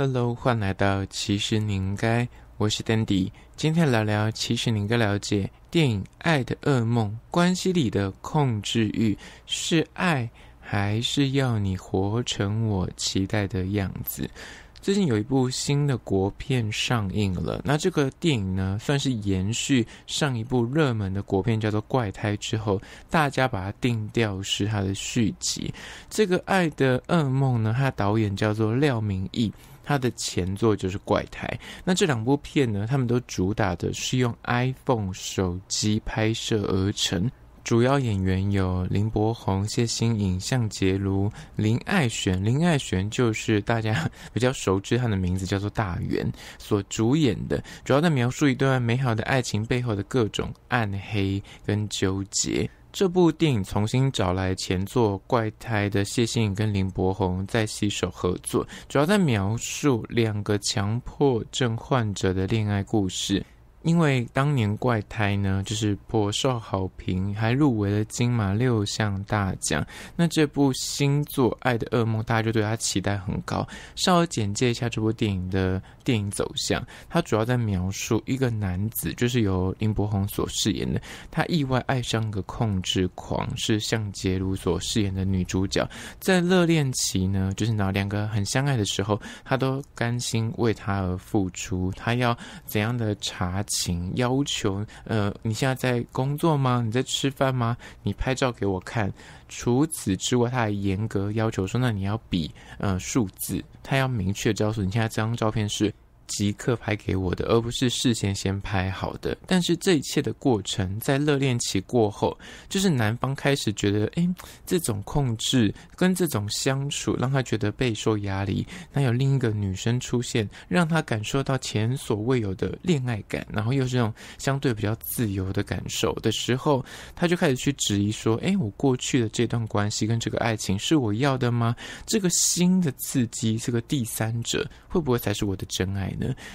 Hello，欢迎来到其实你应该，我是 Dandy，今天聊聊其实你应该了解电影《爱的噩梦》关系里的控制欲是爱，还是要你活成我期待的样子？最近有一部新的国片上映了，那这个电影呢，算是延续上一部热门的国片叫做《怪胎》之后，大家把它定调是它的续集。这个《爱的噩梦》呢，它导演叫做廖明义，他的前作就是《怪胎》。那这两部片呢，他们都主打的是用 iPhone 手机拍摄而成。主要演员有林柏宏、谢欣颖、向杰、卢、林爱璇。林爱璇就是大家比较熟知她的名字，叫做大圆所主演的。主要在描述一段美好的爱情背后的各种暗黑跟纠结。这部电影重新找来前作《怪胎》的谢欣颖跟林柏宏再携手合作，主要在描述两个强迫症患者的恋爱故事。因为当年怪胎呢，就是颇受好评，还入围了金马六项大奖。那这部新作《爱的噩梦》，大家就对他期待很高。稍微简介一下这部电影的电影走向，它主要在描述一个男子，就是由林柏宏所饰演的，他意外爱上个控制狂，是向杰鲁所饰演的女主角。在热恋期呢，就是那两个很相爱的时候，他都甘心为她而付出。他要怎样的查？请要求，呃，你现在在工作吗？你在吃饭吗？你拍照给我看。除此之外，他还严格要求说，那你要比，呃，数字，他要明确告诉你，现在这张照片是。即刻拍给我的，而不是事先先拍好的。但是这一切的过程，在热恋期过后，就是男方开始觉得，哎，这种控制跟这种相处，让他觉得备受压力。那有另一个女生出现，让他感受到前所未有的恋爱感，然后又是这种相对比较自由的感受的时候，他就开始去质疑说，哎，我过去的这段关系跟这个爱情是我要的吗？这个新的刺激，这个第三者，会不会才是我的真爱？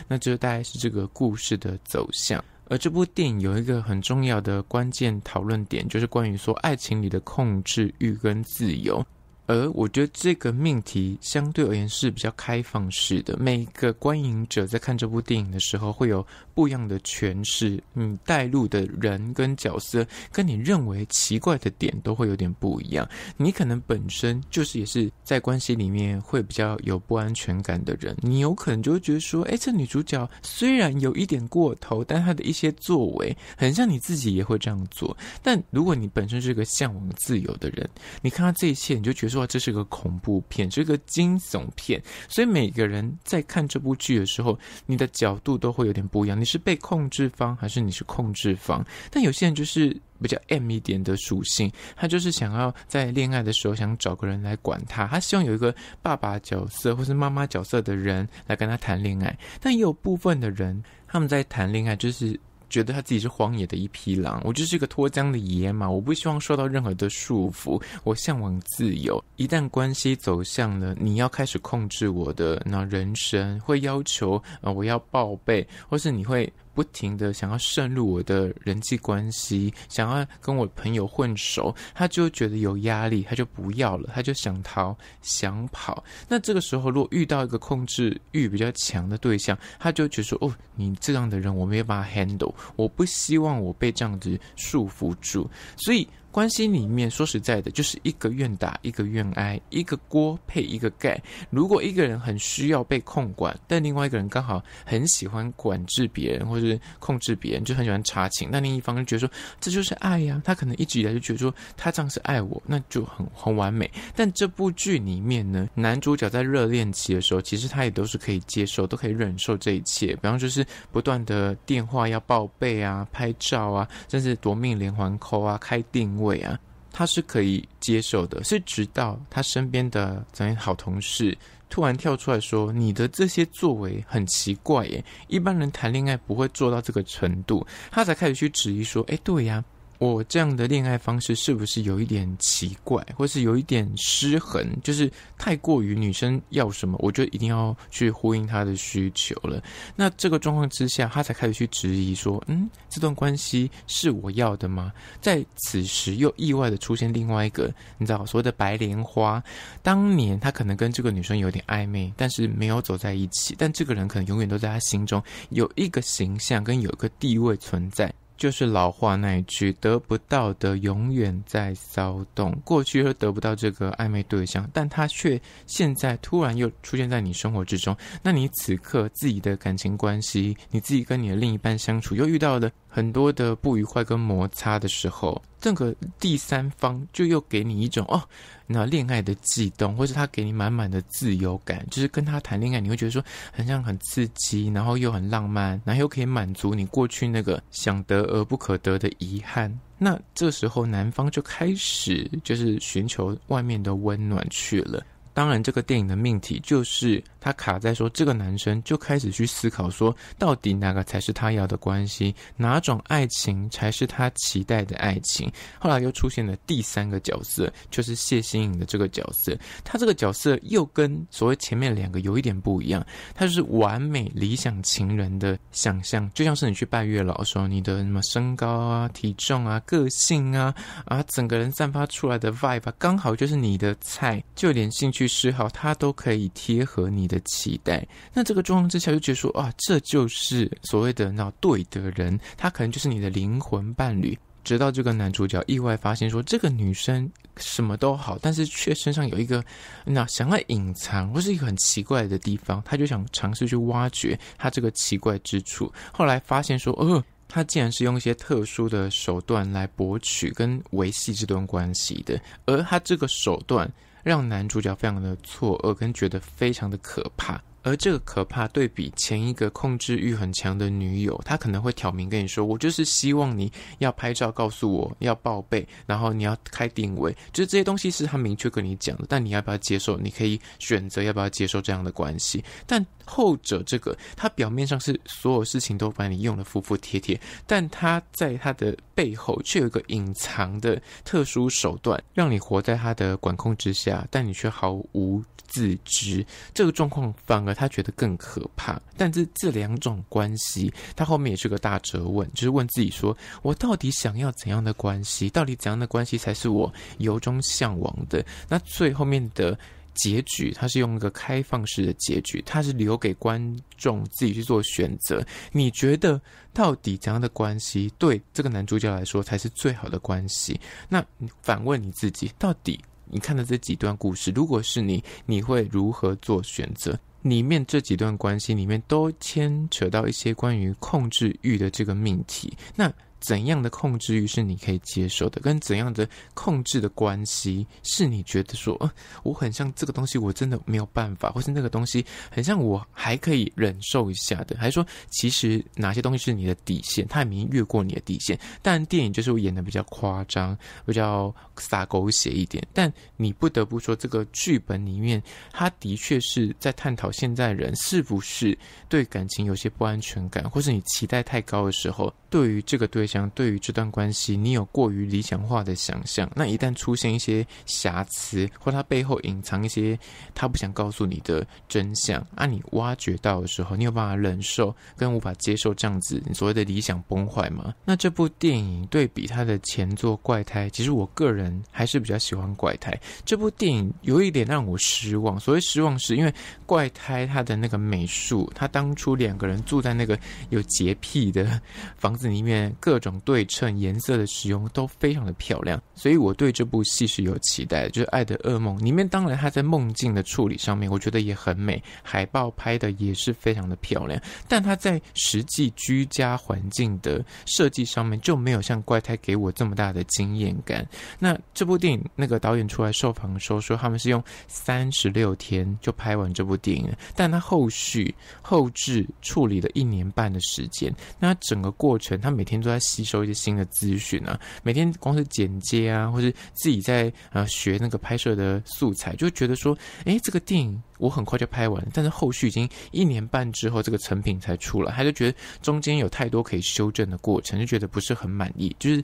那这就大概是这个故事的走向，而这部电影有一个很重要的关键讨论点，就是关于说爱情里的控制欲跟自由。而我觉得这个命题相对而言是比较开放式的，每一个观影者在看这部电影的时候，会有不一样的诠释。你带入的人跟角色，跟你认为奇怪的点都会有点不一样。你可能本身就是也是在关系里面会比较有不安全感的人，你有可能就会觉得说：“哎，这女主角虽然有一点过头，但她的一些作为很像你自己也会这样做。”但如果你本身是个向往自由的人，你看到这一切，你就觉得。说这是个恐怖片，是个惊悚片，所以每个人在看这部剧的时候，你的角度都会有点不一样。你是被控制方，还是你是控制方？但有些人就是比较 M 一点的属性，他就是想要在恋爱的时候想找个人来管他，他希望有一个爸爸角色或是妈妈角色的人来跟他谈恋爱。但也有部分的人，他们在谈恋爱就是。觉得他自己是荒野的一匹狼，我就是一个脱缰的野马，我不希望受到任何的束缚，我向往自由。一旦关系走向了你要开始控制我的那人生，会要求呃我要报备，或是你会。不停的想要渗入我的人际关系，想要跟我朋友混熟，他就觉得有压力，他就不要了，他就想逃想跑。那这个时候，如果遇到一个控制欲比较强的对象，他就觉得说：“哦，你这样的人我没有办法 handle，我不希望我被这样子束缚住。”所以。关系里面，说实在的，就是一个愿打，一个愿挨，一个锅配一个盖。如果一个人很需要被控管，但另外一个人刚好很喜欢管制别人或者控制别人，就很喜欢查情，那另一方就觉得说这就是爱呀。他可能一直以来就觉得说他这样是爱我，那就很很完美。但这部剧里面呢，男主角在热恋期的时候，其实他也都是可以接受，都可以忍受这一切。比方就是不断的电话要报备啊，拍照啊，甚至夺命连环扣啊，开定。位啊，他是可以接受的，是直到他身边的咱好同事突然跳出来说：“你的这些作为很奇怪耶，一般人谈恋爱不会做到这个程度。”他才开始去质疑说：“哎，对呀。”我这样的恋爱方式是不是有一点奇怪，或是有一点失衡？就是太过于女生要什么，我就一定要去呼应她的需求了。那这个状况之下，他才开始去质疑说：“嗯，这段关系是我要的吗？”在此时，又意外的出现另外一个，你知道所谓的白莲花。当年他可能跟这个女生有点暧昧，但是没有走在一起。但这个人可能永远都在他心中有一个形象跟有一个地位存在。就是老话那一句，得不到的永远在骚动。过去又得不到这个暧昧对象，但他却现在突然又出现在你生活之中。那你此刻自己的感情关系，你自己跟你的另一半相处，又遇到了很多的不愉快跟摩擦的时候。这个第三方就又给你一种哦，那恋爱的悸动，或者他给你满满的自由感，就是跟他谈恋爱，你会觉得说很像很刺激，然后又很浪漫，然后又可以满足你过去那个想得而不可得的遗憾。那这时候男方就开始就是寻求外面的温暖去了。当然，这个电影的命题就是他卡在说，这个男生就开始去思考说，到底哪个才是他要的关系，哪种爱情才是他期待的爱情。后来又出现了第三个角色，就是谢欣颖的这个角色。他这个角色又跟所谓前面两个有一点不一样，他就是完美理想情人的想象，就像是你去拜月老时候，你的什么身高啊、体重啊、个性啊啊，整个人散发出来的 vibe 刚好就是你的菜，就连兴趣。示好，他都可以贴合你的期待。那这个状况之下，就觉得说啊，这就是所谓的那对的人，他可能就是你的灵魂伴侣。直到这个男主角意外发现说，这个女生什么都好，但是却身上有一个那想要隐藏，或是一个很奇怪的地方。他就想尝试去挖掘他这个奇怪之处。后来发现说，呃，他竟然是用一些特殊的手段来博取跟维系这段关系的，而他这个手段。让男主角非常的错愕，跟觉得非常的可怕。而这个可怕对比，前一个控制欲很强的女友，她可能会挑明跟你说：“我就是希望你要拍照，告诉我要报备，然后你要开定位，就是这些东西是她明确跟你讲的。但你要不要接受？你可以选择要不要接受这样的关系。但后者这个，她表面上是所有事情都把你用的服服帖帖，但她在她的背后却有一个隐藏的特殊手段，让你活在她的管控之下，但你却毫无。”自知这个状况，反而他觉得更可怕。但是这两种关系，他后面也是个大折问，就是问自己：说我到底想要怎样的关系？到底怎样的关系才是我由衷向往的？那最后面的结局，他是用一个开放式的结局，他是留给观众自己去做选择。你觉得到底怎样的关系对这个男主角来说才是最好的关系？那反问你自己：到底？你看的这几段故事，如果是你，你会如何做选择？里面这几段关系里面都牵扯到一些关于控制欲的这个命题。那。怎样的控制欲是你可以接受的？跟怎样的控制的关系是你觉得说，我很像这个东西，我真的没有办法，或是那个东西很像我还可以忍受一下的？还是说，其实哪些东西是你的底线？他已经越过你的底线，但电影就是我演的比较夸张，比较洒狗血一点。但你不得不说，这个剧本里面，他的确是在探讨现在人是不是对感情有些不安全感，或是你期待太高的时候，对于这个对象。想对于这段关系，你有过于理想化的想象，那一旦出现一些瑕疵，或他背后隐藏一些他不想告诉你的真相啊，你挖掘到的时候，你有办法忍受跟无法接受这样子你所谓的理想崩坏吗？那这部电影对比他的前作《怪胎》，其实我个人还是比较喜欢《怪胎》这部电影，有一点让我失望。所谓失望，是因为《怪胎》他的那个美术，他当初两个人住在那个有洁癖的房子里面各。种对称颜色的使用都非常的漂亮，所以我对这部戏是有期待的。就是《爱的噩梦》里面，当然他在梦境的处理上面，我觉得也很美，海报拍的也是非常的漂亮。但他在实际居家环境的设计上面就没有像怪胎给我这么大的惊艳感。那这部电影那个导演出来受访的时候说他们是用三十六天就拍完这部电影，但他后续后置处理了一年半的时间，那整个过程他每天都在。吸收一些新的资讯啊，每天光是剪接啊，或是自己在呃学那个拍摄的素材，就觉得说，哎，这个电影我很快就拍完，但是后续已经一年半之后，这个成品才出来，他就觉得中间有太多可以修正的过程，就觉得不是很满意，就是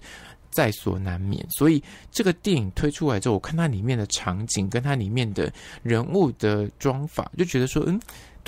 在所难免。所以这个电影推出来之后，我看它里面的场景跟它里面的人物的装法，就觉得说，嗯。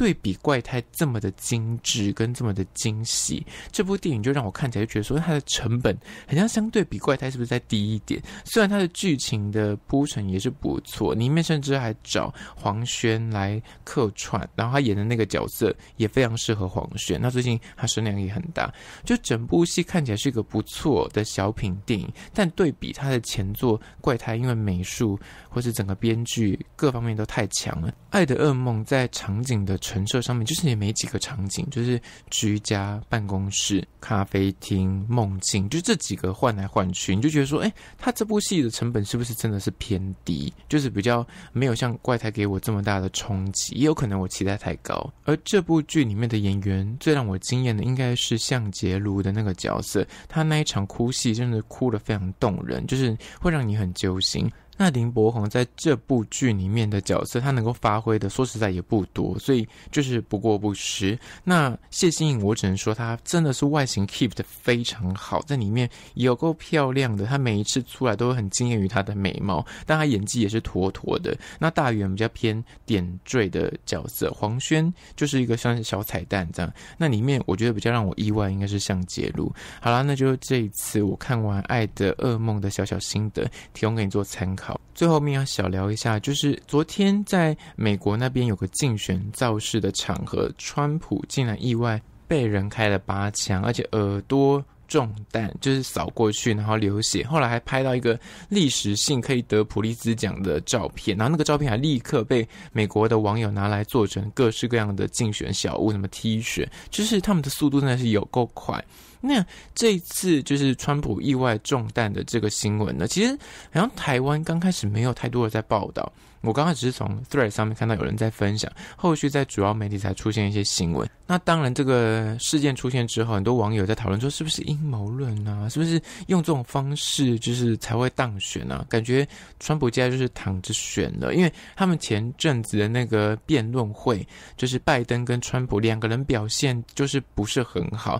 对比怪胎这么的精致跟这么的惊喜，这部电影就让我看起来就觉得说它的成本好像相对比怪胎是不是再低一点？虽然它的剧情的铺陈也是不错，里面甚至还找黄轩来客串，然后他演的那个角色也非常适合黄轩。那最近他声量也很大，就整部戏看起来是一个不错的小品电影。但对比他的前作怪胎，因为美术或是整个编剧各方面都太强了，《爱的噩梦》在场景的。陈设上面就是也没几个场景，就是居家、办公室、咖啡厅、梦境，就这几个换来换去，你就觉得说，哎，他这部戏的成本是不是真的是偏低？就是比较没有像《怪胎》给我这么大的冲击，也有可能我期待太高。而这部剧里面的演员，最让我惊艳的应该是向杰如的那个角色，他那一场哭戏真的哭得非常动人，就是会让你很揪心。那林柏宏在这部剧里面的角色，他能够发挥的说实在也不多，所以就是不过不失。那谢欣颖，我只能说她真的是外形 keep 的非常好，在里面有够漂亮的，她每一次出来都会很惊艳于她的美貌，但她演技也是妥妥的。那大圆比较偏点缀的角色，黄轩就是一个像小彩蛋这样。那里面我觉得比较让我意外应该是向杰如。好啦，那就是这一次我看完《爱的噩梦》的小小心得，提供给你做参考。最后，我们要小聊一下，就是昨天在美国那边有个竞选造势的场合，川普竟然意外被人开了八枪，而且耳朵中弹，就是扫过去，然后流血。后来还拍到一个历史性可以得普利兹奖的照片，然后那个照片还立刻被美国的网友拿来做成各式各样的竞选小物，什么 T 恤，就是他们的速度真的是有够快。那这一次就是川普意外中弹的这个新闻呢，其实好像台湾刚开始没有太多的在报道。我刚开始是从 t h r e a d 上面看到有人在分享，后续在主要媒体才出现一些新闻。那当然，这个事件出现之后，很多网友在讨论说是不是阴谋论啊？是不是用这种方式就是才会当选啊？感觉川普家就是躺着选的，因为他们前阵子的那个辩论会，就是拜登跟川普两个人表现就是不是很好。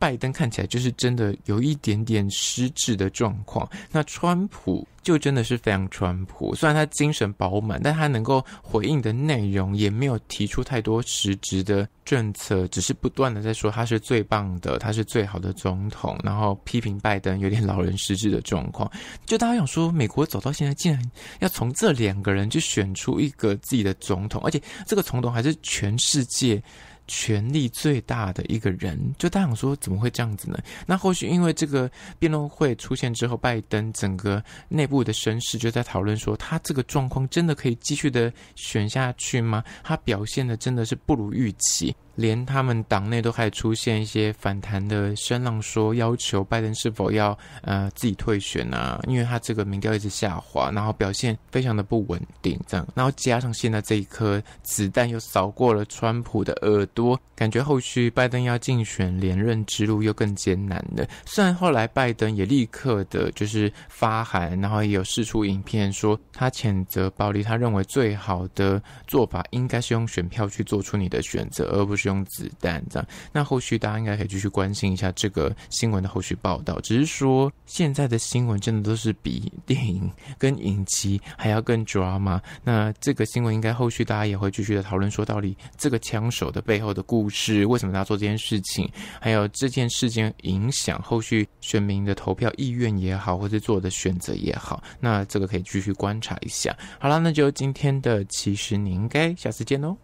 拜登看起来就是真的有一点点失智的状况，那川普就真的是非常川普。虽然他精神饱满，但他能够回应的内容也没有提出太多实质的政策，只是不断的在说他是最棒的，他是最好的总统，然后批评拜登有点老人失智的状况。就大家想说，美国走到现在竟然要从这两个人去选出一个自己的总统，而且这个总统还是全世界。权力最大的一个人，就他想说怎么会这样子呢？那后续因为这个辩论会出现之后，拜登整个内部的声势就在讨论说，他这个状况真的可以继续的选下去吗？他表现的真的是不如预期。连他们党内都还出现一些反弹的声浪，说要求拜登是否要呃自己退选啊？因为他这个民调一直下滑，然后表现非常的不稳定，这样。然后加上现在这一颗子弹又扫过了川普的耳朵，感觉后续拜登要竞选连任之路又更艰难了。虽然后来拜登也立刻的就是发函，然后也有释出影片说他谴责暴力，他认为最好的做法应该是用选票去做出你的选择，而不是。用子弹这样，那后续大家应该可以继续关心一下这个新闻的后续报道。只是说，现在的新闻真的都是比电影跟影集还要更 drama。那这个新闻应该后续大家也会继续的讨论，说到底这个枪手的背后的故事，为什么要做这件事情，还有这件事情影响后续选民的投票意愿也好，或是做的选择也好，那这个可以继续观察一下。好啦，那就今天的其实你应该下次见哦。